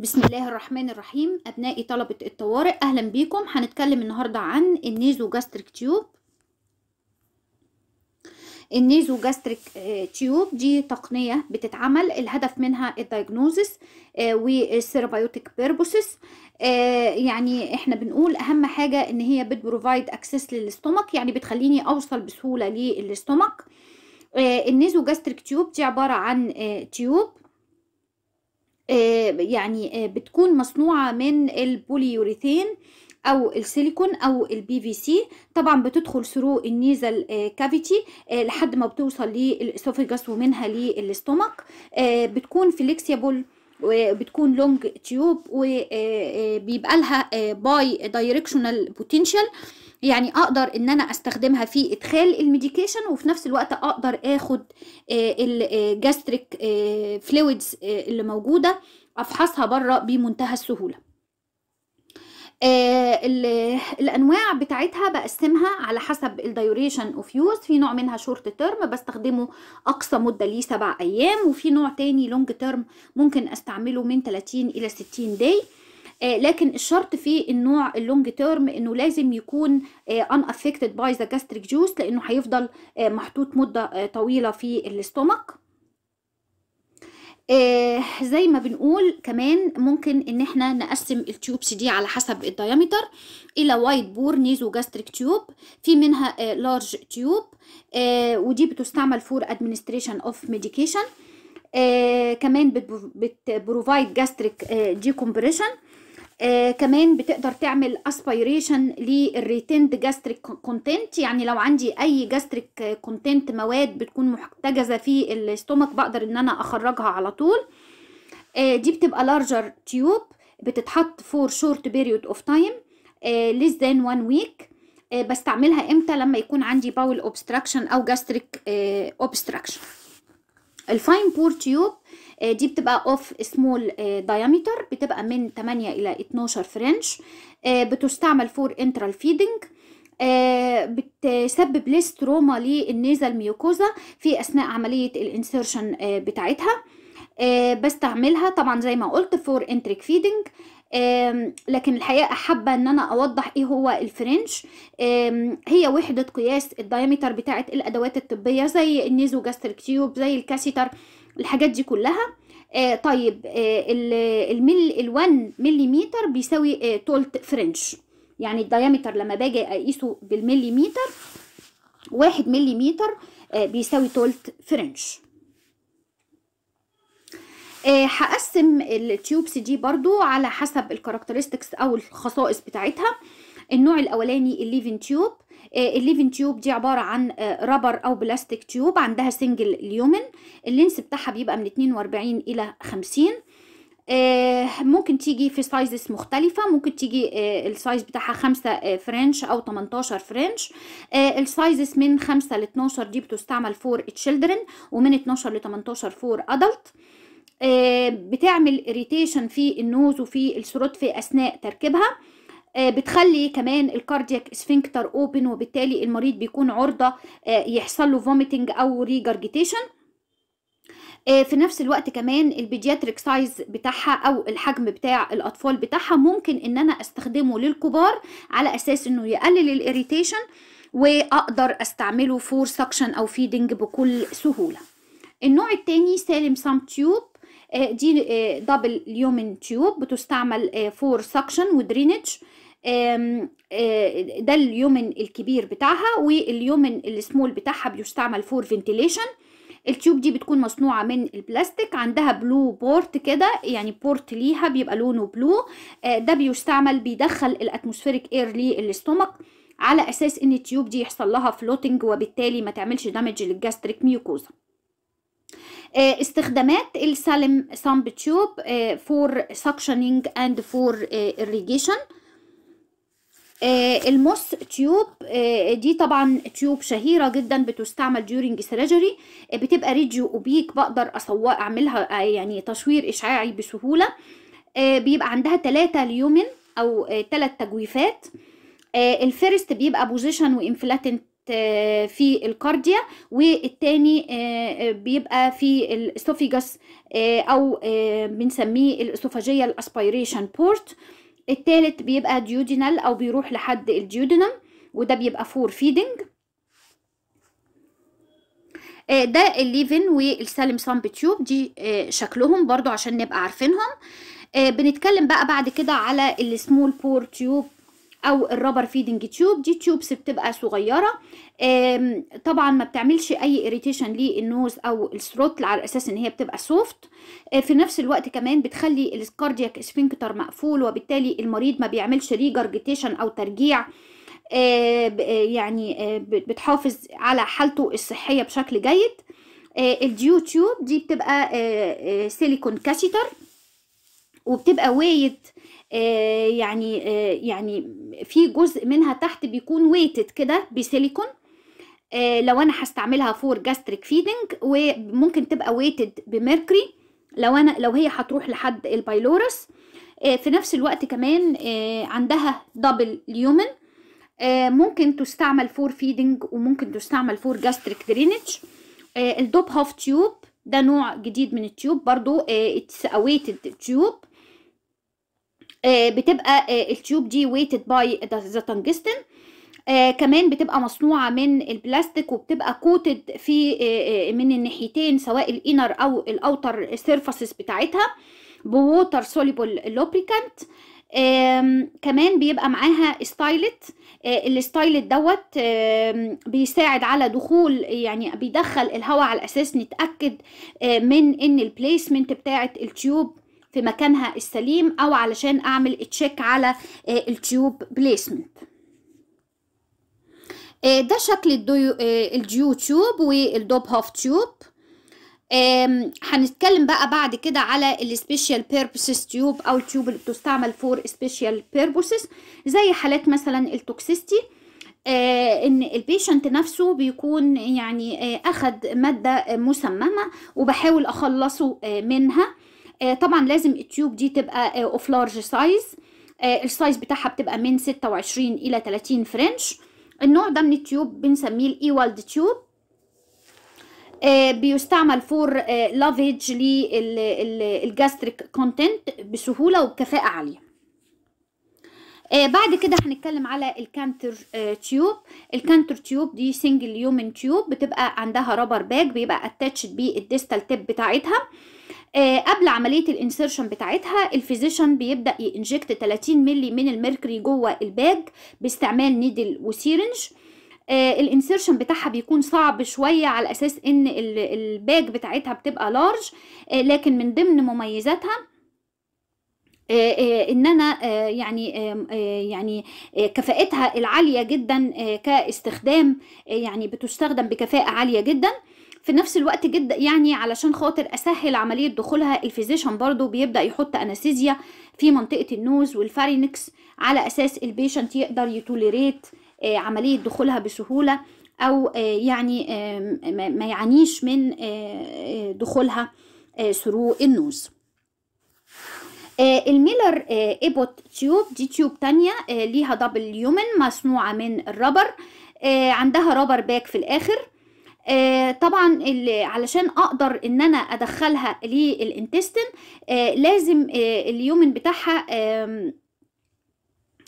بسم الله الرحمن الرحيم أبنائي طلبة الطوارئ أهلا بيكم هنتكلم النهاردة عن النيزو جاستريك تيوب النيزو جاستريك آه، تيوب دي تقنية بتتعمل الهدف منها الدايجنوزيس آه، والسيرابيوتيك بيربوسيس آه، يعني احنا بنقول اهم حاجة ان هي بتبروفايد اكسس للاستومك يعني بتخليني اوصل بسهولة للاستومك النيزو جاستريك تيوب دي عبارة عن تيوب آه، يعني آه، بتكون مصنوعة من البوليوريثين او السيليكون او البي في سي طبعا بتدخل ثرو النيزل كافيتي آه، لحد ما بتوصل للاسوفيجاس ومنها للاستومك بتكون فليكسيبل وبتكون لونج تيوب وبيبقى لها باي دايركشنال بوتنشال يعني اقدر ان انا استخدمها في ادخال الميديكيشن وفي نفس الوقت اقدر اخد آه، الجاستريك آه، فلويدز آه، اللي موجوده افحصها بره بمنتهى السهوله آه، الانواع بتاعتها بقسمها على حسب الديوريشن اوف يوز في نوع منها شورت تيرم بستخدمه اقصى مده ليه سبع ايام وفي نوع تاني لونج تيرم ممكن استعمله من 30 الى 60 داي آه، لكن الشرط في النوع اللونج تيرم انه لازم يكون ان افكتد باي ذا جاستريك جوس لانه هيفضل آه، محطوط مده طويله في الاستومك آه زي ما بنقول كمان ممكن ان احنا نقسم التيوبس دي على حسب الديامتر الى وايد بور نيزو جاستريك تيوب في منها آه لارج تيوب آه ودي بتستعمل فور ادمنستريشن اوف ميديكيشن كمان بتبروفايد جاستريك ديكومبريشن آه، آه كمان بتقدر تعمل اسبيريشن للريتند جاستريك كونتنت يعني لو عندي اي جاستريك كونتنت مواد بتكون محتجزه في الاستومك بقدر ان انا اخرجها على طول آه دي بتبقى لارجر تيوب بتتحط فور شورت بيريود اوف تايم ليس ذان وان ويك بستعملها امتى لما يكون عندي باول اوبستراكشن او جاستريك اوبستراكشن الفاين بور تيوب آه، دي بتبقى اوف سمول دايمتر بتبقى من 8 الى 12 فرنش آه، بتستعمل فور انترال فيدنج بتسبب لستروما للنيزل ميوكوزا في اثناء عمليه الانسرشن آه، بتاعتها بستعملها طبعا زي ما قلت فور انتريك فيدنج لكن الحقيقه حابه ان انا اوضح ايه هو الفرنش هي وحده قياس الدايمتر بتاعه الادوات الطبيه زي النيزو جاستريك تيوب زي الكاسيتر الحاجات دي كلها آه طيب آه المل ال1 مليمتر بيساوي آه تولت فرنش يعني الديامتر لما باجي اقيسه بالمليمتر واحد مليمتر آه بيساوي تولت فرنش آه، هقسم التيوبس دي برضو على حسب الكاركترستكس او الخصائص بتاعتها النوع الاولاني الليفن تيوب آه، الليفن تيوب دي عباره عن آه، رابر او بلاستيك تيوب عندها سنجل ليومن اللينس بتاعها بيبقى من 42 الى 50 آه، ممكن تيجي في سايزز مختلفة ممكن تيجي السايز بتاعها 5 فرنش أو 18 فرنش السايزز من 5 ل 12 دي بتستعمل فور تشيلدرن ومن 12 ل 18 فور أدلت بتعمل ريتيشن في النوز وفي السروت في أثناء تركيبها آه، بتخلي كمان الكاردياك اسفنكتر اوبن وبالتالي المريض بيكون عرضه آه، يحصل له فوميتنج او ريجرجيتيشن آه، في نفس الوقت كمان البيدياتريك سايز بتاعها او الحجم بتاع الاطفال بتاعها ممكن ان انا استخدمه للكبار على اساس انه يقلل الاريتيشن واقدر استعمله فور سكشن او فيدنج بكل سهوله النوع الثاني سالم سام تيوب دي دبل يومن تيوب بتستعمل فور سكشن ودرينج ده اليومن الكبير بتاعها واليومن السمول بتاعها بيستعمل فور فنتيليشن التيوب دي بتكون مصنوعة من البلاستيك عندها بلو بورت كده يعني بورت ليها بيبقى لونه بلو ده بيستعمل بيدخل الاتموسفيريك اير للاستومك على اساس ان التيوب دي يحصل لها فلوتنج وبالتالي ما تعملش دامج للجاستريك ميوكوزا استخدامات السالم سامب تيوب فور ساكشنينج اند فور irrigation آه، الموس تيوب آه، دي طبعا تيوب شهيره جدا بتستعمل ديورنج سيرجري آه، بتبقى ريديو اوبيك بقدر اصور اعملها يعني تصوير اشعاعي بسهوله بيبقى عندها 3 ليومن او 3 تجويفات الفيرست بيبقى بوزيشن وانفلاتنت في الكارديا والتاني بيبقى في الاسوفيجاس او بنسميه الاسوفاجيه الاسبيريشن بورت التالت بيبقى ديودينال أو بيروح لحد الديودينم وده بيبقى فور فيدنج آه، ده الليفن والسالم تيوب دي آه، شكلهم برضو عشان نبقى عارفينهم آه، بنتكلم بقى بعد كده على السمول بور تيوب او الرابر فيدنج تيوب دي تيوبس بتبقى صغيره طبعا ما بتعملش اي اريتيشن للنوز او الثروت على اساس ان هي بتبقى سوفت آه، في نفس الوقت كمان بتخلي الكاردياك سفنكتر مقفول وبالتالي المريض ما بيعملش ريجرجيتيشن او ترجيع آه، آه، يعني بتحافظ على حالته الصحيه بشكل جيد الديو تيوب دي بتبقى سيليكون كاسيتر وبتبقى ويت آه، يعني آه، يعني في جزء منها تحت بيكون ويتد كده بسيليكون آه، لو انا هستعملها فور جاستريك فيدنج وممكن تبقى ويتد بميركري لو انا لو هي هتروح لحد البايلورس في نفس الوقت كمان عندها دبل ليومن ممكن تستعمل فور فيدنج وممكن تستعمل فور جاستريك درينج الدوب هاف تيوب ده نوع جديد من التيوب برضو اتس اويتد تيوب آه، بتبقى آه، التيوب دي ويتد باي ذا تنجستن آه كمان بتبقى مصنوعة من البلاستيك وبتبقى كوتد في آه،, آه من الناحيتين سواء الانر او الاوتر سيرفاسز بتاعتها بووتر سوليبل لوبريكانت كمان بيبقى معاها ستايلت آه الستايلت دوت آه بيساعد على دخول يعني بيدخل الهواء على اساس نتاكد آه من ان البليسمنت بتاعه التيوب في مكانها السليم او علشان اعمل تشيك على آه، التيوب بليسمنت آه، ده شكل الديو تيوب آه، والدوب هوف تيوب هنتكلم بقى بعد كده على السبيشال بيربوسس تيوب او التيوب اللي بتستعمل فور سبيشال بيربوسس زي حالات مثلا التوكسيستي آه ان البيشنت نفسه بيكون يعني آه اخد ماده مسممه وبحاول اخلصه آه منها آه، طبعا لازم التيوب دي تبقى اوف لارج سايز السايز بتاعها بتبقى من 26 الى 30 فرنش النوع ده من التيوب بنسميه الاي والد تيوب آه، بيستعمل فور لافج للجاستريك كونتنت بسهوله وبكفاءه عاليه آه، بعد كده هنتكلم على الكانتر تيوب الكانتر تيوب دي سنجل يومن تيوب بتبقى عندها رابر باج بيبقى اتاتشد بالديستال تيب بتاعتها آه، قبل عمليه الانسيرشن بتاعتها الفيزيشن بيبدا ينجكت 30 مللي من الميركوري جوه الباج باستعمال نيدل وسيرنج آه، الانسيرشن بتاعها بيكون صعب شويه على اساس ان الباج بتاعتها بتبقى لارج آه، لكن من ضمن مميزاتها ان انا يعني يعني كفاءتها العاليه جدا كاستخدام يعني بتستخدم بكفاءه عاليه جدا في نفس الوقت جدا يعني علشان خاطر اسهل عمليه دخولها الفيزيشن برضو بيبدا يحط انستيزيا في منطقه النوز والفارينكس على اساس البيشنت يقدر يتوليريت آه، عمليه دخولها بسهوله او آه، يعني آه، ما يعانيش من دخولها ثرو النوز الميلر ايبوت تيوب دي تيوب تانية ليها دبل يومن مصنوعة من الربر عندها رابر باك في الآخر آه، طبعا علشان اقدر ان انا ادخلها للانتستين آه، لازم آه، اليومن بتاعها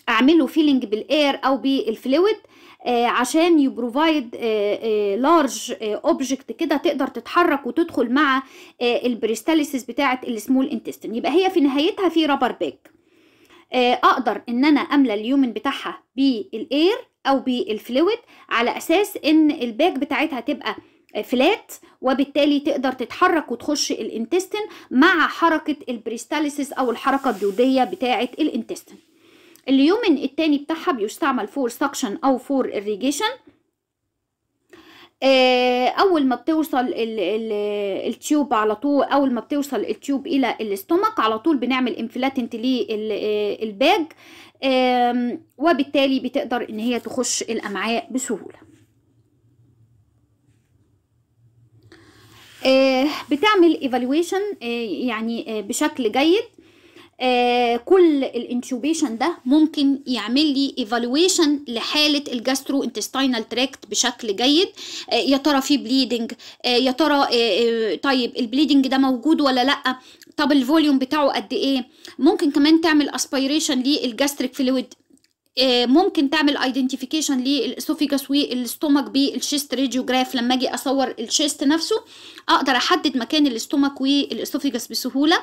اعمله فيلينج بالاير او بالفلويد عشان يبروفايد لارج اوبجكت كده تقدر تتحرك وتدخل مع البريستاليسيس بتاعه السمول انتستين يبقى هي في نهايتها في رابر باك اقدر ان انا املى اليومن بتاعها بالاير او بالفلويد على اساس ان الباك بتاعتها تبقى فلات وبالتالي تقدر تتحرك وتخش الانتستين مع حركة البريستاليسيس أو الحركة الدودية بتاعة الانتستين اليومن التاني بتاعها بيستعمل فور ساكشن أو فور إريجيشن آه، أول ما بتوصل ال ال التيوب على طول أول ما بتوصل التيوب إلى الاستومك على طول بنعمل انفلاتنت للباج وبالتالي بتقدر ان هي تخش الامعاء بسهوله آه، بتعمل evaluation آه، يعني آه، بشكل جيد كل الانتوبيشن ده ممكن يعمل لي ايفالويشن لحاله الجاسترو انتستينال تراكت بشكل جيد يا ترى في بليدنج يا ترى طيب البليدنج ده موجود ولا لا طب الفوليوم بتاعه قد ايه ممكن كمان تعمل اسبيريشن للجاستريك فلويد ممكن تعمل ايدنتيفيكيشن للاسوفيجاس والاستومك بالشيست ريجيوجراف لما اجي اصور الشيست نفسه اقدر احدد مكان الاستومك والاسوفيجاس بسهوله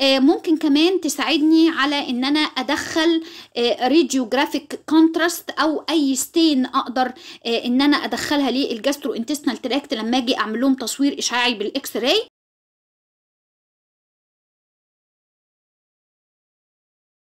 آه، ممكن كمان تساعدني على ان انا ادخل ريجيوجرافيك آه، كونتراست او اي ستين اقدر آه، ان انا ادخلها للجاسترو انتستنال تراكت لما اجي اعمل لهم تصوير اشعاعي بالاكس راي